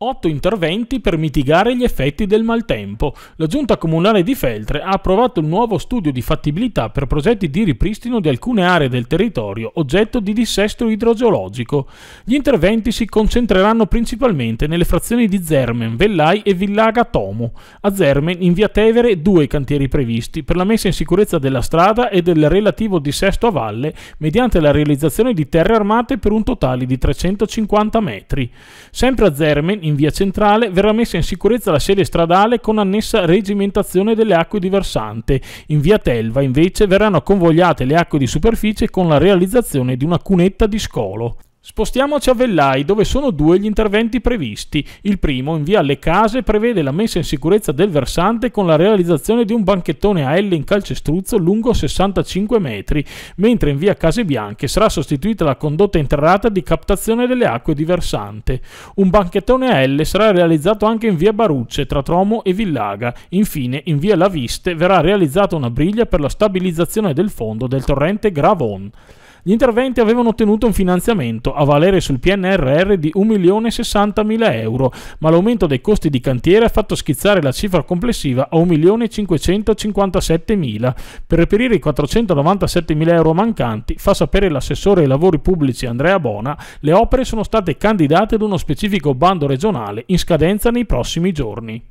Otto interventi per mitigare gli effetti del maltempo. La Giunta Comunale di Feltre ha approvato un nuovo studio di fattibilità per progetti di ripristino di alcune aree del territorio oggetto di dissesto idrogeologico. Gli interventi si concentreranno principalmente nelle frazioni di Zermen, Vellai e Villaga Tomu. A Zermen, in via Tevere, due cantieri previsti per la messa in sicurezza della strada e del relativo dissesto a valle mediante la realizzazione di terre armate per un totale di 350 metri. Sempre a Zermen, in via centrale verrà messa in sicurezza la sede stradale con annessa regimentazione delle acque di versante. In via Telva invece verranno convogliate le acque di superficie con la realizzazione di una cunetta di scolo. Spostiamoci a Vellai, dove sono due gli interventi previsti. Il primo, in via alle case, prevede la messa in sicurezza del versante con la realizzazione di un banchettone a L in calcestruzzo lungo 65 metri, mentre in via Case Bianche sarà sostituita la condotta interrata di captazione delle acque di versante. Un banchettone a L sarà realizzato anche in via Barucce, tra Tromo e Villaga. Infine, in via La Viste, verrà realizzata una briglia per la stabilizzazione del fondo del torrente Gravon. Gli interventi avevano ottenuto un finanziamento a valere sul PNRR di 1.060.000 euro, ma l'aumento dei costi di cantiere ha fatto schizzare la cifra complessiva a 1.557.000. Per reperire i 497.000 euro mancanti, fa sapere l'assessore ai lavori pubblici Andrea Bona, le opere sono state candidate ad uno specifico bando regionale in scadenza nei prossimi giorni.